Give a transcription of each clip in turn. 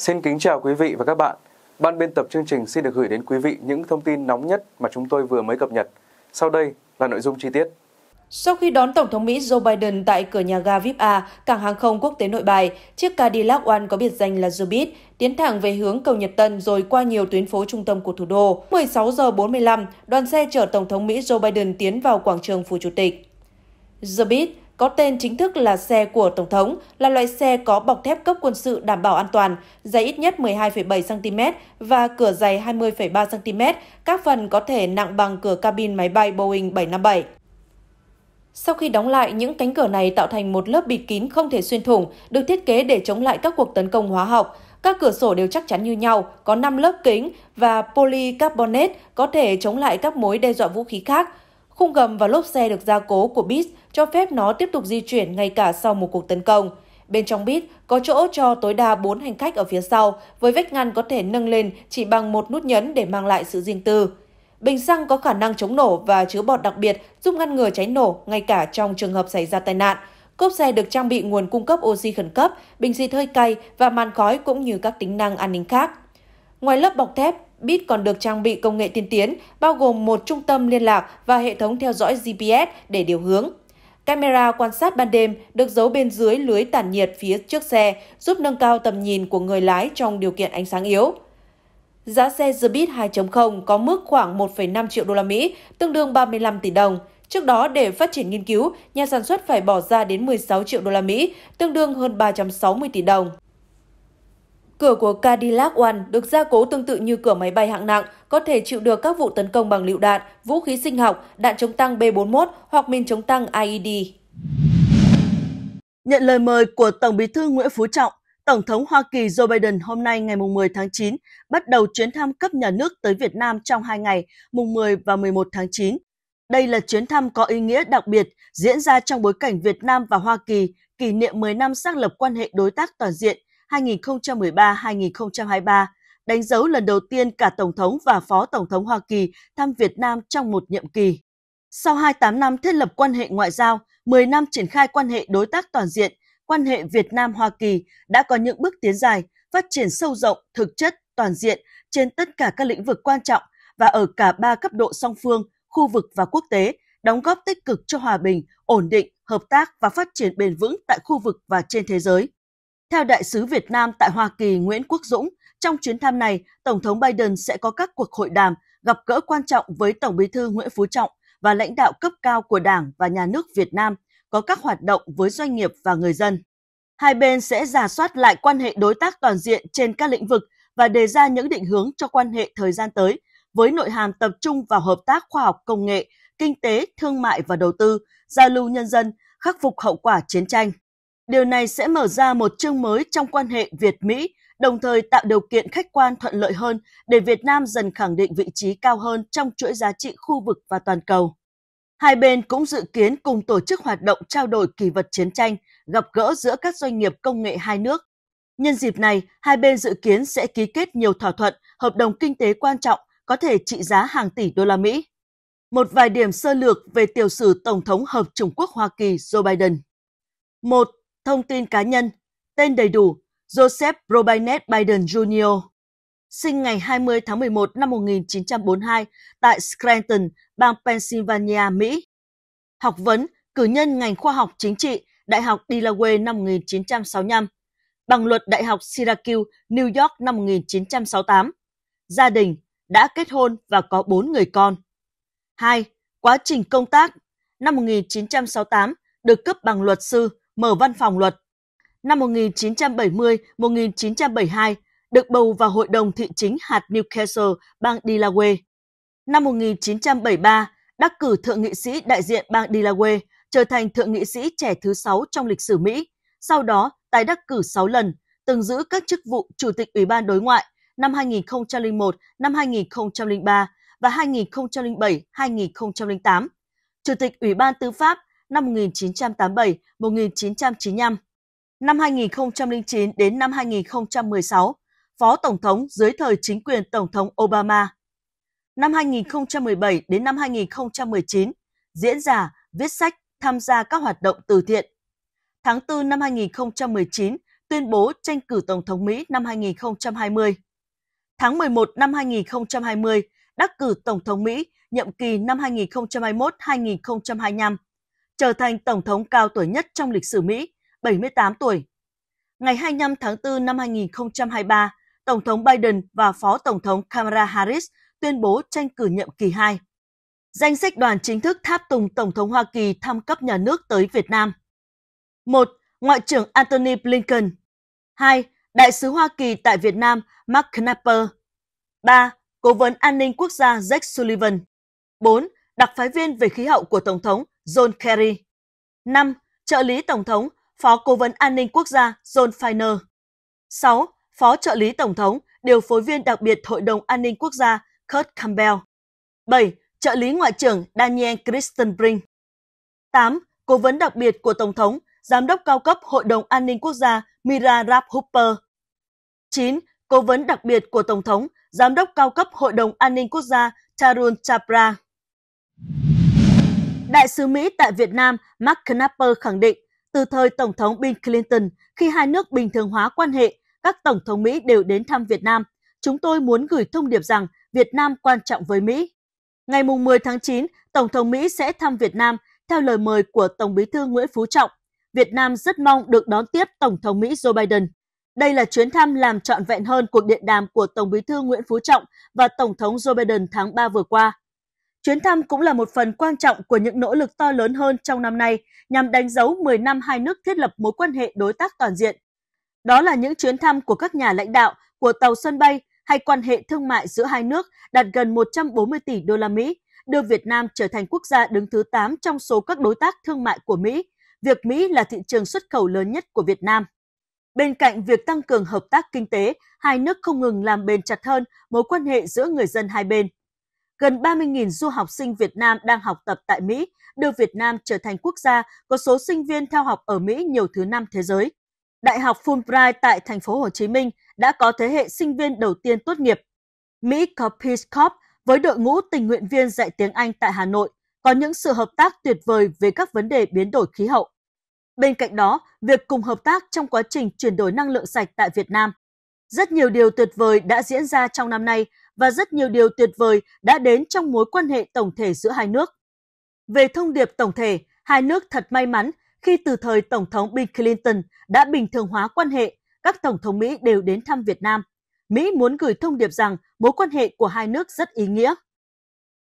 Xin kính chào quý vị và các bạn. Ban biên tập chương trình xin được gửi đến quý vị những thông tin nóng nhất mà chúng tôi vừa mới cập nhật. Sau đây là nội dung chi tiết. Sau khi đón Tổng thống Mỹ Joe Biden tại cửa nhà ga VIP A, cảng hàng không quốc tế nội bài, chiếc Cadillac One có biệt danh là Zubit tiến thẳng về hướng cầu Nhật Tân rồi qua nhiều tuyến phố trung tâm của thủ đô. 16 giờ 45, đoàn xe chở Tổng thống Mỹ Joe Biden tiến vào quảng trường Phủ Chủ tịch. Zubit có tên chính thức là xe của Tổng thống, là loại xe có bọc thép cấp quân sự đảm bảo an toàn, dày ít nhất 12,7cm và cửa dày 20,3cm, các phần có thể nặng bằng cửa cabin máy bay Boeing 757. Sau khi đóng lại, những cánh cửa này tạo thành một lớp bịt kín không thể xuyên thủng, được thiết kế để chống lại các cuộc tấn công hóa học. Các cửa sổ đều chắc chắn như nhau, có 5 lớp kính và polycarbonate có thể chống lại các mối đe dọa vũ khí khác. Khung gầm và lốp xe được gia cố của Beat cho phép nó tiếp tục di chuyển ngay cả sau một cuộc tấn công. Bên trong Beat có chỗ cho tối đa 4 hành khách ở phía sau, với vách ngăn có thể nâng lên chỉ bằng một nút nhấn để mang lại sự riêng tư. Bình xăng có khả năng chống nổ và chứa bọt đặc biệt giúp ngăn ngừa cháy nổ ngay cả trong trường hợp xảy ra tai nạn. Cốp xe được trang bị nguồn cung cấp oxy khẩn cấp, bình xịt hơi cay và màn khói cũng như các tính năng an ninh khác. Ngoài lớp bọc thép, Bit còn được trang bị công nghệ tiên tiến, bao gồm một trung tâm liên lạc và hệ thống theo dõi GPS để điều hướng. Camera quan sát ban đêm được giấu bên dưới lưới tản nhiệt phía trước xe, giúp nâng cao tầm nhìn của người lái trong điều kiện ánh sáng yếu. Giá xe The Beat 2.0 có mức khoảng 1,5 triệu đô la Mỹ, tương đương 35 tỷ đồng. Trước đó, để phát triển nghiên cứu, nhà sản xuất phải bỏ ra đến 16 triệu đô la Mỹ, tương đương hơn 360 tỷ đồng. Cửa của Cadillac One được gia cố tương tự như cửa máy bay hạng nặng, có thể chịu được các vụ tấn công bằng lựu đạn, vũ khí sinh học, đạn chống tăng B-41 hoặc mìn chống tăng IED. Nhận lời mời của Tổng bí thư Nguyễn Phú Trọng, Tổng thống Hoa Kỳ Joe Biden hôm nay ngày 10 tháng 9 bắt đầu chuyến thăm cấp nhà nước tới Việt Nam trong hai ngày, mùng 10 và 11 tháng 9. Đây là chuyến thăm có ý nghĩa đặc biệt diễn ra trong bối cảnh Việt Nam và Hoa Kỳ kỷ niệm 10 năm xác lập quan hệ đối tác toàn diện – 2013-2023, đánh dấu lần đầu tiên cả Tổng thống và Phó Tổng thống Hoa Kỳ thăm Việt Nam trong một nhiệm kỳ. Sau 28 năm thiết lập quan hệ ngoại giao, 10 năm triển khai quan hệ đối tác toàn diện, quan hệ Việt Nam-Hoa Kỳ đã có những bước tiến dài, phát triển sâu rộng, thực chất, toàn diện trên tất cả các lĩnh vực quan trọng và ở cả ba cấp độ song phương, khu vực và quốc tế, đóng góp tích cực cho hòa bình, ổn định, hợp tác và phát triển bền vững tại khu vực và trên thế giới. Theo Đại sứ Việt Nam tại Hoa Kỳ Nguyễn Quốc Dũng, trong chuyến thăm này, Tổng thống Biden sẽ có các cuộc hội đàm, gặp gỡ quan trọng với Tổng bí thư Nguyễn Phú Trọng và lãnh đạo cấp cao của Đảng và Nhà nước Việt Nam, có các hoạt động với doanh nghiệp và người dân. Hai bên sẽ giả soát lại quan hệ đối tác toàn diện trên các lĩnh vực và đề ra những định hướng cho quan hệ thời gian tới, với nội hàm tập trung vào hợp tác khoa học công nghệ, kinh tế, thương mại và đầu tư, giao lưu nhân dân, khắc phục hậu quả chiến tranh. Điều này sẽ mở ra một chương mới trong quan hệ Việt-Mỹ, đồng thời tạo điều kiện khách quan thuận lợi hơn để Việt Nam dần khẳng định vị trí cao hơn trong chuỗi giá trị khu vực và toàn cầu. Hai bên cũng dự kiến cùng tổ chức hoạt động trao đổi kỳ vật chiến tranh, gặp gỡ giữa các doanh nghiệp công nghệ hai nước. Nhân dịp này, hai bên dự kiến sẽ ký kết nhiều thỏa thuận, hợp đồng kinh tế quan trọng có thể trị giá hàng tỷ đô la Mỹ. Một vài điểm sơ lược về tiểu sử Tổng thống Hợp Trung Quốc Hoa Kỳ Joe Biden. Một Thông tin cá nhân, tên đầy đủ Joseph Robinette Biden Jr. Sinh ngày 20 tháng 11 năm 1942 tại Scranton, bang Pennsylvania, Mỹ. Học vấn, cử nhân ngành khoa học chính trị, Đại học Delaware năm 1965, bằng luật Đại học Syracuse, New York năm 1968. Gia đình đã kết hôn và có bốn người con. 2. Quá trình công tác năm 1968 được cấp bằng luật sư mở văn phòng luật. Năm 1970-1972, được bầu vào Hội đồng Thị chính hạt Newcastle, bang Delaware. Năm 1973, đắc cử Thượng nghị sĩ đại diện bang Delaware, trở thành Thượng nghị sĩ trẻ thứ 6 trong lịch sử Mỹ, sau đó tái đắc cử 6 lần, từng giữ các chức vụ Chủ tịch Ủy ban Đối ngoại năm 2001, năm 2003 và 2007-2008, Chủ tịch Ủy ban Tư pháp năm 1987-1995. Năm 2009 đến năm 2016, Phó Tổng thống dưới thời chính quyền Tổng thống Obama. Năm 2017 đến năm 2019, diễn giả, viết sách, tham gia các hoạt động từ thiện. Tháng 4 năm 2019, tuyên bố tranh cử Tổng thống Mỹ năm 2020. Tháng 11 năm 2020, đắc cử Tổng thống Mỹ nhiệm kỳ năm 2021-2025 trở thành tổng thống cao tuổi nhất trong lịch sử Mỹ, 78 tuổi. Ngày 25 tháng 4 năm 2023, Tổng thống Biden và Phó Tổng thống Kamala Harris tuyên bố tranh cử nhiệm kỳ 2. Danh sách đoàn chính thức tháp tùng Tổng thống Hoa Kỳ thăm cấp nhà nước tới Việt Nam. 1. Ngoại trưởng Antony Blinken 2. Đại sứ Hoa Kỳ tại Việt Nam Mark Knapper 3. Cố vấn an ninh quốc gia Jack Sullivan 4. Đặc phái viên về khí hậu của Tổng thống John Kerry. 5. Trợ lý Tổng thống, Phó Cố vấn An ninh Quốc gia John Feiner. 6. Phó trợ lý Tổng thống, điều phối viên đặc biệt Hội đồng An ninh Quốc gia Kurt Campbell. 7. Trợ lý Ngoại trưởng Daniel Kristen Brink. 8. Cố vấn đặc biệt của Tổng thống, Giám đốc cao cấp Hội đồng An ninh Quốc gia Mira Rapp Hooper. 9. Cố vấn đặc biệt của Tổng thống, Giám đốc cao cấp Hội đồng An ninh Quốc gia Tarun Chapra. Đại sứ Mỹ tại Việt Nam Mark Knapper khẳng định, từ thời Tổng thống Bill Clinton, khi hai nước bình thường hóa quan hệ, các Tổng thống Mỹ đều đến thăm Việt Nam. Chúng tôi muốn gửi thông điệp rằng Việt Nam quan trọng với Mỹ. Ngày 10 tháng 9, Tổng thống Mỹ sẽ thăm Việt Nam theo lời mời của Tổng bí thư Nguyễn Phú Trọng. Việt Nam rất mong được đón tiếp Tổng thống Mỹ Joe Biden. Đây là chuyến thăm làm trọn vẹn hơn cuộc điện đàm của Tổng bí thư Nguyễn Phú Trọng và Tổng thống Joe Biden tháng 3 vừa qua. Chuyến thăm cũng là một phần quan trọng của những nỗ lực to lớn hơn trong năm nay nhằm đánh dấu 10 năm hai nước thiết lập mối quan hệ đối tác toàn diện. Đó là những chuyến thăm của các nhà lãnh đạo của tàu sân bay hay quan hệ thương mại giữa hai nước đạt gần 140 tỷ đô la Mỹ, đưa Việt Nam trở thành quốc gia đứng thứ 8 trong số các đối tác thương mại của Mỹ. Việc Mỹ là thị trường xuất khẩu lớn nhất của Việt Nam. Bên cạnh việc tăng cường hợp tác kinh tế, hai nước không ngừng làm bền chặt hơn mối quan hệ giữa người dân hai bên gần 30.000 du học sinh Việt Nam đang học tập tại Mỹ, đưa Việt Nam trở thành quốc gia có số sinh viên theo học ở Mỹ nhiều thứ năm thế giới. Đại học Fulbright tại thành phố Hồ Chí Minh đã có thế hệ sinh viên đầu tiên tốt nghiệp. Mỹ có Peace Corps với đội ngũ tình nguyện viên dạy tiếng Anh tại Hà Nội có những sự hợp tác tuyệt vời về các vấn đề biến đổi khí hậu. Bên cạnh đó, việc cùng hợp tác trong quá trình chuyển đổi năng lượng sạch tại Việt Nam rất nhiều điều tuyệt vời đã diễn ra trong năm nay và rất nhiều điều tuyệt vời đã đến trong mối quan hệ tổng thể giữa hai nước. Về thông điệp tổng thể, hai nước thật may mắn khi từ thời Tổng thống Bill Clinton đã bình thường hóa quan hệ, các Tổng thống Mỹ đều đến thăm Việt Nam. Mỹ muốn gửi thông điệp rằng mối quan hệ của hai nước rất ý nghĩa.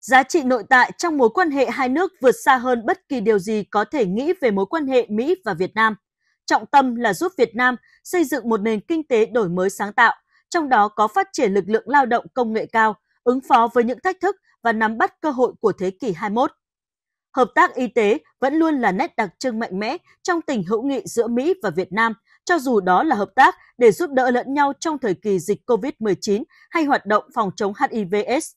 Giá trị nội tại trong mối quan hệ hai nước vượt xa hơn bất kỳ điều gì có thể nghĩ về mối quan hệ Mỹ và Việt Nam – trọng tâm là giúp Việt Nam xây dựng một nền kinh tế đổi mới sáng tạo, trong đó có phát triển lực lượng lao động công nghệ cao, ứng phó với những thách thức và nắm bắt cơ hội của thế kỷ 21. Hợp tác y tế vẫn luôn là nét đặc trưng mạnh mẽ trong tình hữu nghị giữa Mỹ và Việt Nam, cho dù đó là hợp tác để giúp đỡ lẫn nhau trong thời kỳ dịch COVID-19 hay hoạt động phòng chống HIVS.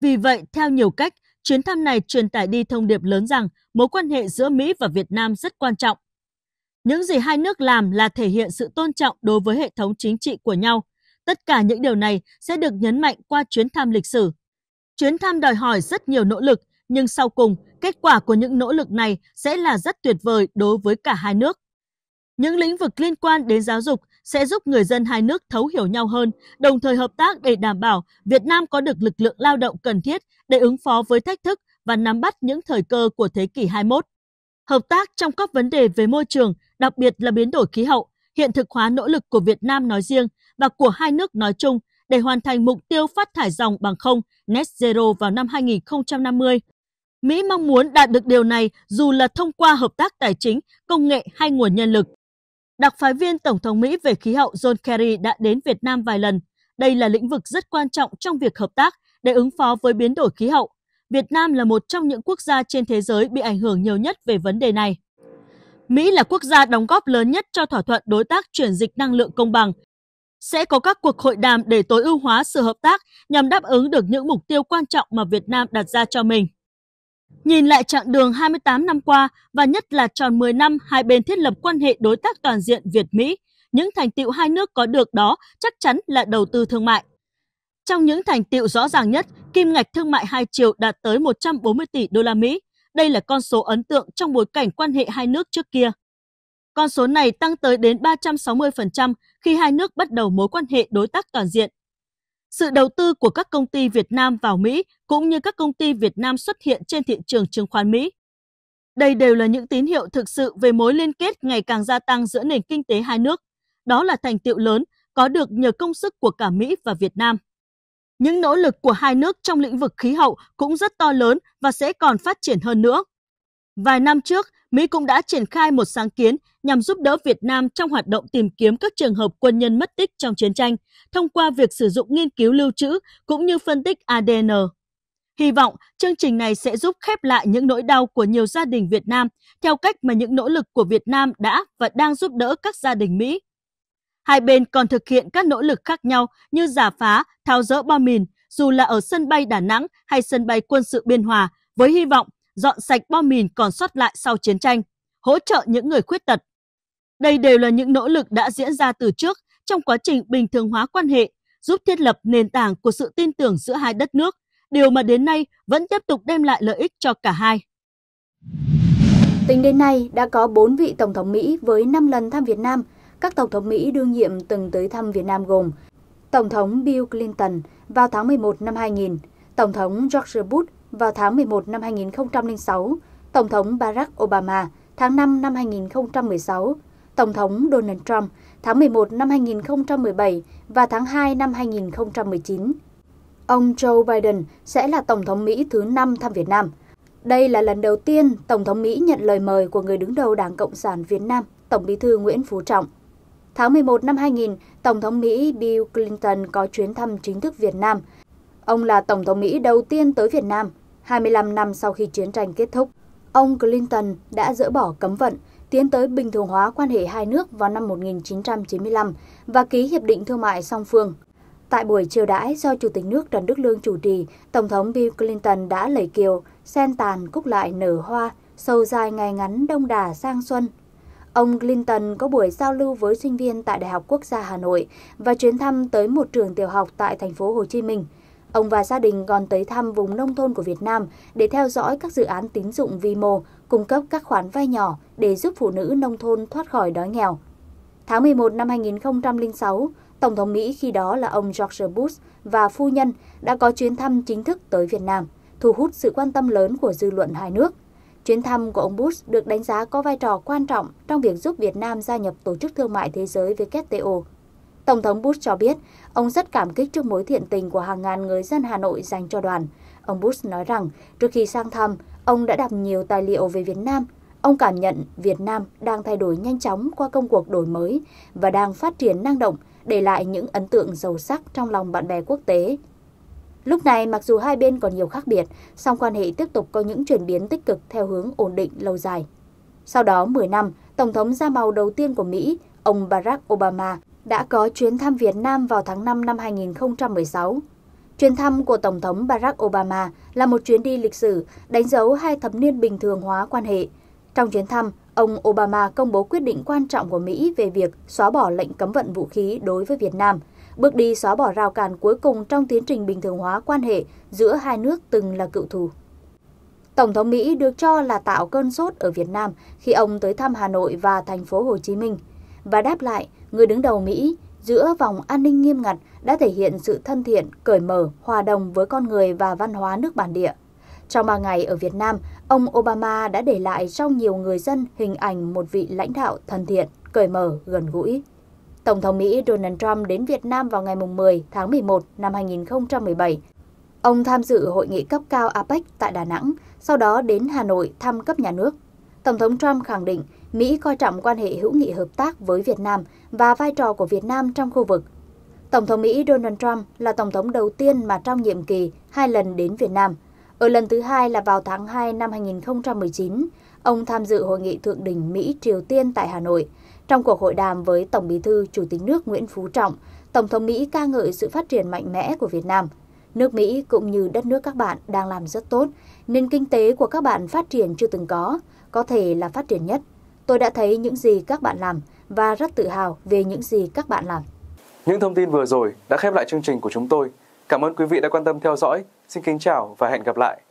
Vì vậy, theo nhiều cách, chuyến thăm này truyền tải đi thông điệp lớn rằng mối quan hệ giữa Mỹ và Việt Nam rất quan trọng những gì hai nước làm là thể hiện sự tôn trọng đối với hệ thống chính trị của nhau. Tất cả những điều này sẽ được nhấn mạnh qua chuyến thăm lịch sử. Chuyến thăm đòi hỏi rất nhiều nỗ lực, nhưng sau cùng, kết quả của những nỗ lực này sẽ là rất tuyệt vời đối với cả hai nước. Những lĩnh vực liên quan đến giáo dục sẽ giúp người dân hai nước thấu hiểu nhau hơn, đồng thời hợp tác để đảm bảo Việt Nam có được lực lượng lao động cần thiết để ứng phó với thách thức và nắm bắt những thời cơ của thế kỷ 21 hợp tác trong các vấn đề về môi trường, đặc biệt là biến đổi khí hậu, hiện thực hóa nỗ lực của Việt Nam nói riêng và của hai nước nói chung để hoàn thành mục tiêu phát thải dòng bằng không net zero vào năm 2050. Mỹ mong muốn đạt được điều này dù là thông qua hợp tác tài chính, công nghệ hay nguồn nhân lực. Đặc phái viên Tổng thống Mỹ về khí hậu John Kerry đã đến Việt Nam vài lần. Đây là lĩnh vực rất quan trọng trong việc hợp tác để ứng phó với biến đổi khí hậu Việt Nam là một trong những quốc gia trên thế giới bị ảnh hưởng nhiều nhất về vấn đề này. Mỹ là quốc gia đóng góp lớn nhất cho thỏa thuận đối tác chuyển dịch năng lượng công bằng. Sẽ có các cuộc hội đàm để tối ưu hóa sự hợp tác nhằm đáp ứng được những mục tiêu quan trọng mà Việt Nam đặt ra cho mình. Nhìn lại chặng đường 28 năm qua và nhất là tròn 10 năm hai bên thiết lập quan hệ đối tác toàn diện Việt-Mỹ, những thành tiệu hai nước có được đó chắc chắn là đầu tư thương mại. Trong những thành tiệu rõ ràng nhất, kim ngạch thương mại hai chiều đạt tới 140 tỷ đô la Mỹ. Đây là con số ấn tượng trong bối cảnh quan hệ hai nước trước kia. Con số này tăng tới đến 360% khi hai nước bắt đầu mối quan hệ đối tác toàn diện. Sự đầu tư của các công ty Việt Nam vào Mỹ cũng như các công ty Việt Nam xuất hiện trên thị trường chứng khoán Mỹ. Đây đều là những tín hiệu thực sự về mối liên kết ngày càng gia tăng giữa nền kinh tế hai nước. Đó là thành tiệu lớn có được nhờ công sức của cả Mỹ và Việt Nam. Những nỗ lực của hai nước trong lĩnh vực khí hậu cũng rất to lớn và sẽ còn phát triển hơn nữa. Vài năm trước, Mỹ cũng đã triển khai một sáng kiến nhằm giúp đỡ Việt Nam trong hoạt động tìm kiếm các trường hợp quân nhân mất tích trong chiến tranh, thông qua việc sử dụng nghiên cứu lưu trữ cũng như phân tích ADN. Hy vọng chương trình này sẽ giúp khép lại những nỗi đau của nhiều gia đình Việt Nam theo cách mà những nỗ lực của Việt Nam đã và đang giúp đỡ các gia đình Mỹ Hai bên còn thực hiện các nỗ lực khác nhau như giả phá, tháo dỡ bom mìn, dù là ở sân bay Đà Nẵng hay sân bay quân sự Biên Hòa, với hy vọng dọn sạch bom mìn còn sót lại sau chiến tranh, hỗ trợ những người khuyết tật. Đây đều là những nỗ lực đã diễn ra từ trước trong quá trình bình thường hóa quan hệ, giúp thiết lập nền tảng của sự tin tưởng giữa hai đất nước, điều mà đến nay vẫn tiếp tục đem lại lợi ích cho cả hai. Tính đến nay, đã có 4 vị Tổng thống Mỹ với 5 lần thăm Việt Nam – các Tổng thống Mỹ đương nhiệm từng tới thăm Việt Nam gồm Tổng thống Bill Clinton vào tháng 11 năm 2000, Tổng thống George Bush vào tháng 11 năm 2006, Tổng thống Barack Obama tháng 5 năm 2016, Tổng thống Donald Trump tháng 11 năm 2017 và tháng 2 năm 2019. Ông Joe Biden sẽ là Tổng thống Mỹ thứ 5 thăm Việt Nam. Đây là lần đầu tiên Tổng thống Mỹ nhận lời mời của người đứng đầu Đảng Cộng sản Việt Nam, Tổng bí thư Nguyễn Phú Trọng. Tháng 11 năm 2000, Tổng thống Mỹ Bill Clinton có chuyến thăm chính thức Việt Nam. Ông là Tổng thống Mỹ đầu tiên tới Việt Nam, 25 năm sau khi chiến tranh kết thúc. Ông Clinton đã dỡ bỏ cấm vận, tiến tới bình thường hóa quan hệ hai nước vào năm 1995 và ký Hiệp định Thương mại song phương. Tại buổi chiều đãi do Chủ tịch nước Trần Đức Lương chủ trì, Tổng thống Bill Clinton đã lấy kiều, sen tàn cúc lại nở hoa, sầu dài ngày ngắn đông đà sang xuân Ông Clinton có buổi giao lưu với sinh viên tại Đại học Quốc gia Hà Nội và chuyến thăm tới một trường tiểu học tại thành phố Hồ Chí Minh. Ông và gia đình còn tới thăm vùng nông thôn của Việt Nam để theo dõi các dự án tín dụng vi mô, cung cấp các khoản vay nhỏ để giúp phụ nữ nông thôn thoát khỏi đói nghèo. Tháng 11 năm 2006, Tổng thống Mỹ khi đó là ông George Bush và phu nhân đã có chuyến thăm chính thức tới Việt Nam, thu hút sự quan tâm lớn của dư luận hai nước. Chuyến thăm của ông Bush được đánh giá có vai trò quan trọng trong việc giúp Việt Nam gia nhập Tổ chức Thương mại Thế giới WTO. Tổng thống Bush cho biết, ông rất cảm kích trước mối thiện tình của hàng ngàn người dân Hà Nội dành cho đoàn. Ông Bush nói rằng, trước khi sang thăm, ông đã đọc nhiều tài liệu về Việt Nam. Ông cảm nhận Việt Nam đang thay đổi nhanh chóng qua công cuộc đổi mới và đang phát triển năng động, để lại những ấn tượng sâu sắc trong lòng bạn bè quốc tế Lúc này, mặc dù hai bên còn nhiều khác biệt, song quan hệ tiếp tục có những chuyển biến tích cực theo hướng ổn định lâu dài. Sau đó 10 năm, Tổng thống da màu đầu tiên của Mỹ, ông Barack Obama, đã có chuyến thăm Việt Nam vào tháng 5 năm 2016. Chuyến thăm của Tổng thống Barack Obama là một chuyến đi lịch sử đánh dấu hai thập niên bình thường hóa quan hệ. Trong chuyến thăm, ông Obama công bố quyết định quan trọng của Mỹ về việc xóa bỏ lệnh cấm vận vũ khí đối với Việt Nam – bước đi xóa bỏ rào cản cuối cùng trong tiến trình bình thường hóa quan hệ giữa hai nước từng là cựu thù. Tổng thống Mỹ được cho là tạo cơn sốt ở Việt Nam khi ông tới thăm Hà Nội và thành phố Hồ Chí Minh. Và đáp lại, người đứng đầu Mỹ giữa vòng an ninh nghiêm ngặt đã thể hiện sự thân thiện, cởi mở, hòa đồng với con người và văn hóa nước bản địa. Trong 3 ngày ở Việt Nam, ông Obama đã để lại trong nhiều người dân hình ảnh một vị lãnh đạo thân thiện, cởi mở, gần gũi. Tổng thống Mỹ Donald Trump đến Việt Nam vào ngày 10 tháng 11 năm 2017. Ông tham dự hội nghị cấp cao APEC tại Đà Nẵng, sau đó đến Hà Nội thăm cấp nhà nước. Tổng thống Trump khẳng định Mỹ coi trọng quan hệ hữu nghị hợp tác với Việt Nam và vai trò của Việt Nam trong khu vực. Tổng thống Mỹ Donald Trump là tổng thống đầu tiên mà trong nhiệm kỳ hai lần đến Việt Nam. Ở lần thứ hai là vào tháng 2 năm 2019, ông tham dự hội nghị thượng đỉnh Mỹ-Triều Tiên tại Hà Nội – trong cuộc hội đàm với Tổng Bí thư Chủ tịch nước Nguyễn Phú Trọng, Tổng thống Mỹ ca ngợi sự phát triển mạnh mẽ của Việt Nam. Nước Mỹ cũng như đất nước các bạn đang làm rất tốt, nên kinh tế của các bạn phát triển chưa từng có, có thể là phát triển nhất. Tôi đã thấy những gì các bạn làm và rất tự hào về những gì các bạn làm. Những thông tin vừa rồi đã khép lại chương trình của chúng tôi. Cảm ơn quý vị đã quan tâm theo dõi. Xin kính chào và hẹn gặp lại.